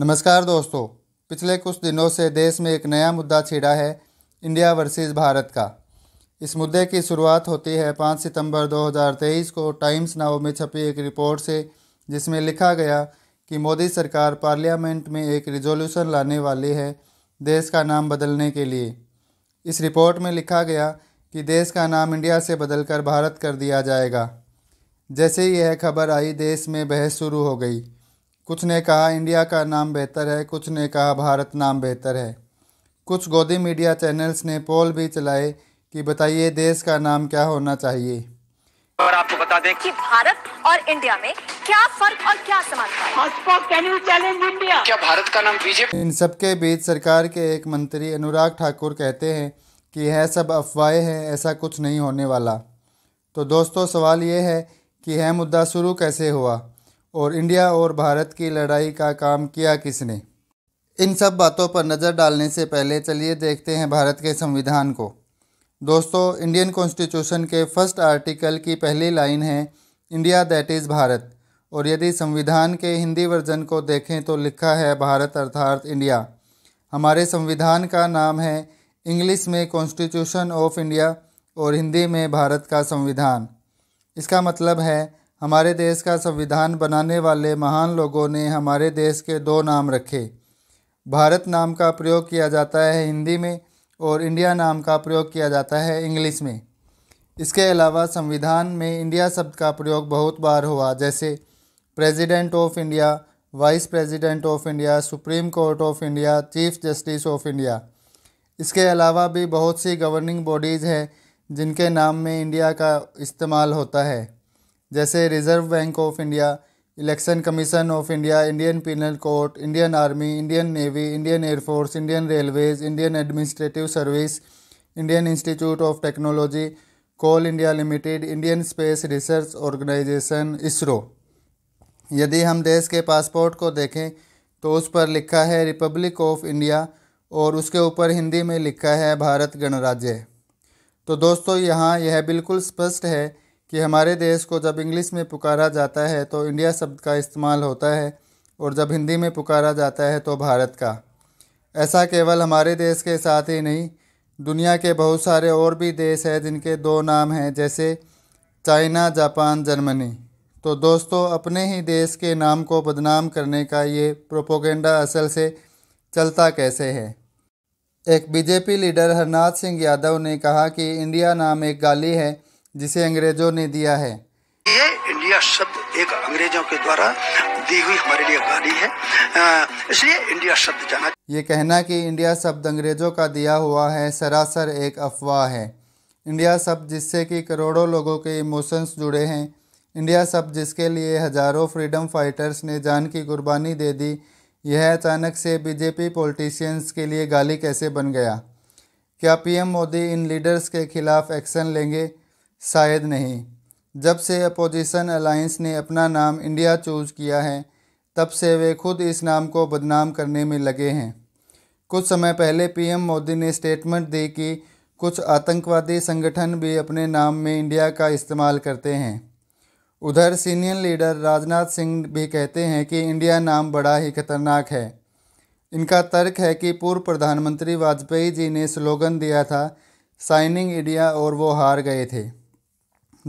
नमस्कार दोस्तों पिछले कुछ दिनों से देश में एक नया मुद्दा छिड़ा है इंडिया वर्सेस भारत का इस मुद्दे की शुरुआत होती है 5 सितंबर 2023 को टाइम्स नाव में छपी एक रिपोर्ट से जिसमें लिखा गया कि मोदी सरकार पार्लियामेंट में एक रिजोल्यूशन लाने वाली है देश का नाम बदलने के लिए इस रिपोर्ट में लिखा गया कि देश का नाम इंडिया से बदलकर भारत कर दिया जाएगा जैसे ही यह खबर आई देश में बहस शुरू हो गई कुछ ने कहा इंडिया का नाम बेहतर है कुछ ने कहा भारत नाम बेहतर है कुछ गोदी मीडिया चैनल्स ने पोल भी चलाए कि बताइए देश का नाम क्या होना चाहिए और आपको बता दें कि भारत और इंडिया में क्या फर्क और क्या समानता क्या भारत का नाम बीजेपी इन सबके बीच सरकार के एक मंत्री अनुराग ठाकुर कहते हैं कि यह सब अफवाहें हैं ऐसा कुछ नहीं होने वाला तो दोस्तों सवाल ये है कि यह मुद्दा शुरू कैसे हुआ और इंडिया और भारत की लड़ाई का काम किया किसने इन सब बातों पर नज़र डालने से पहले चलिए देखते हैं भारत के संविधान को दोस्तों इंडियन कॉन्स्टिट्यूशन के फर्स्ट आर्टिकल की पहली लाइन है इंडिया दैट इज़ भारत और यदि संविधान के हिंदी वर्जन को देखें तो लिखा है भारत अर्थात इंडिया हमारे संविधान का नाम है इंग्लिश में कॉन्स्टिट्यूशन ऑफ इंडिया और हिंदी में भारत का संविधान इसका मतलब है हमारे देश का संविधान बनाने वाले महान लोगों ने हमारे देश के दो नाम रखे भारत नाम का प्रयोग किया जाता है हिंदी में और इंडिया नाम का प्रयोग किया जाता है इंग्लिश में इसके अलावा संविधान में इंडिया शब्द का प्रयोग बहुत बार हुआ जैसे president of India vice president of India supreme court of India chief justice of India इसके अलावा भी बहुत सी गवर्निंग बॉडीज़ हैं जिनके नाम में इंडिया का इस्तेमाल होता है जैसे reserve bank of India election commission of India Indian penal code Indian army Indian navy Indian air force Indian railways Indian administrative service Indian institute of technology coal India limited Indian space research organisation ISRO यदि हम देश के passport को देखें तो उस पर लिखा है रिपब्लिक ऑफ इंडिया और उसके ऊपर हिंदी में लिखा है भारत गणराज्य तो दोस्तों यहाँ यह बिल्कुल स्पष्ट है कि हमारे देश को जब इंग्लिश में पुकारा जाता है तो इंडिया शब्द का इस्तेमाल होता है और जब हिंदी में पुकारा जाता है तो भारत का ऐसा केवल हमारे देश के साथ ही नहीं दुनिया के बहुत सारे और भी देश हैं जिनके दो नाम हैं जैसे चाइना जापान जर्मनी तो दोस्तों अपने ही देश के नाम को बदनाम करने का ये प्रोपोगेंडा असल से चलता कैसे है एक बीजेपी लीडर हरनाथ सिंह यादव ने कहा कि इंडिया नाम एक गाली है जिसे अंग्रेजों ने दिया है ये इंडिया शब्द एक अंग्रेजों के द्वारा दी हुई हमारे लिए गाड़ी है इसलिए इंडिया शब्द जाना ये कहना कि इंडिया शब्द अंग्रेजों का दिया हुआ है सरासर एक अफवाह है इंडिया शब्द जिससे कि करोड़ों लोगों के इमोशंस जुड़े हैं इंडिया शब्द जिसके लिए हजारों फ्रीडम फाइटर्स ने जान की कुर्बानी दे दी यह अचानक से बीजेपी पॉलिटिशियंस के लिए गाली कैसे बन गया क्या पीएम मोदी इन लीडर्स के खिलाफ एक्शन लेंगे शायद नहीं जब से अपोजिशन अलाइंस ने अपना नाम इंडिया चूज किया है तब से वे खुद इस नाम को बदनाम करने में लगे हैं कुछ समय पहले पीएम मोदी ने स्टेटमेंट दी कि कुछ आतंकवादी संगठन भी अपने नाम में इंडिया का इस्तेमाल करते हैं उधर सीनियर लीडर राजनाथ सिंह भी कहते हैं कि इंडिया नाम बड़ा ही खतरनाक है इनका तर्क है कि पूर्व प्रधानमंत्री वाजपेयी जी ने स्लोगन दिया था साइनिंग इंडिया और वो हार गए थे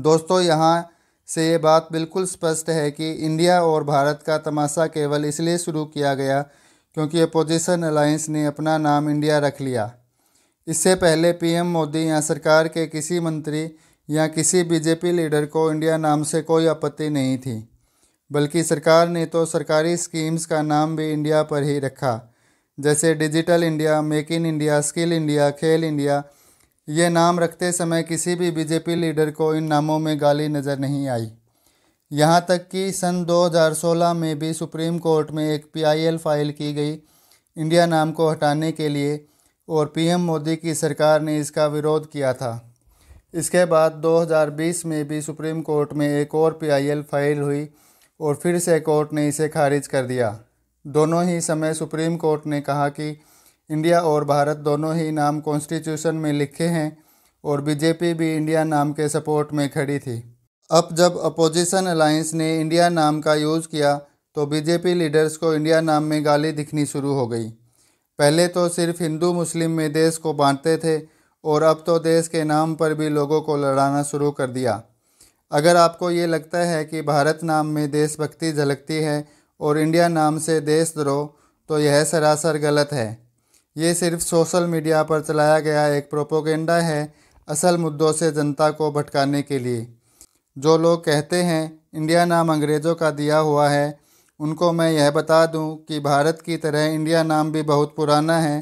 दोस्तों यहाँ से ये बात बिल्कुल स्पष्ट है कि इंडिया और भारत का तमाशा केवल इसलिए शुरू किया गया क्योंकि अपोजिशन अलायंस ने अपना नाम इंडिया रख लिया इससे पहले पीएम मोदी या सरकार के किसी मंत्री या किसी बीजेपी लीडर को इंडिया नाम से कोई आपत्ति नहीं थी बल्कि सरकार ने तो सरकारी स्कीम्स का नाम भी इंडिया पर ही रखा जैसे digital India make in India skill India Khel India ये नाम रखते समय किसी भी बीजेपी लीडर को इन नामों में गाली नज़र नहीं आई यहाँ तक कि सन 2016 में भी सुप्रीम कोर्ट में एक पीआईएल फाइल की गई इंडिया नाम को हटाने के लिए और पीएम मोदी की सरकार ने इसका विरोध किया था इसके बाद 2020 में भी सुप्रीम कोर्ट में एक और पीआईएल फाइल हुई और फिर से कोर्ट ने इसे खारिज कर दिया दोनों ही समय सुप्रीम कोर्ट ने कहा कि इंडिया और भारत दोनों ही नाम कॉन्स्टिट्यूशन में लिखे हैं और बीजेपी भी इंडिया नाम के सपोर्ट में खड़ी थी अब जब अपोजिशन अलायंस ने इंडिया नाम का यूज़ किया तो बीजेपी लीडर्स को इंडिया नाम में गाली दिखनी शुरू हो गई पहले तो सिर्फ हिंदू मुस्लिम में देश को बांटते थे और अब तो देश के नाम पर भी लोगों को लड़ाना शुरू कर दिया अगर आपको ये लगता है कि भारत नाम में देशभक्ति झलकती है और इंडिया नाम से देशद्रोह तो यह सरासर गलत है ये सिर्फ सोशल मीडिया पर चलाया गया एक प्रोपोगेंडा है असल मुद्दों से जनता को भटकाने के लिए जो लोग कहते हैं इंडिया नाम अंग्रेज़ों का दिया हुआ है उनको मैं यह बता दूं कि भारत की तरह इंडिया नाम भी बहुत पुराना है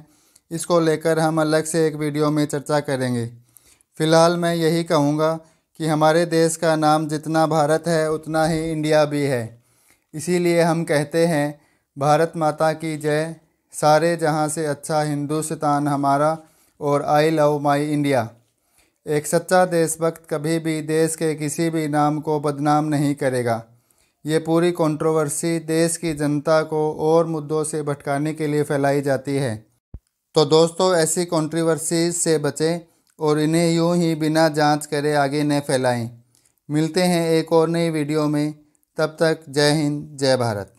इसको लेकर हम अलग से एक वीडियो में चर्चा करेंगे फ़िलहाल मैं यही कहूँगा कि हमारे देश का नाम जितना भारत है उतना ही इंडिया भी है इसीलिए हम कहते हैं भारत माता की जय सारे जहाँ से अच्छा हिंदुस्तान हमारा और आई लव माई इंडिया एक सच्चा देशभक्त कभी भी देश के किसी भी नाम को बदनाम नहीं करेगा ये पूरी कंट्रोवर्सी देश की जनता को और मुद्दों से भटकाने के लिए फैलाई जाती है तो दोस्तों ऐसी कंट्रोवर्सी से बचें और इन्हें यूं ही बिना जांच करे आगे न फैलाएं मिलते हैं एक और नई वीडियो में तब तक जय हिंद जय भारत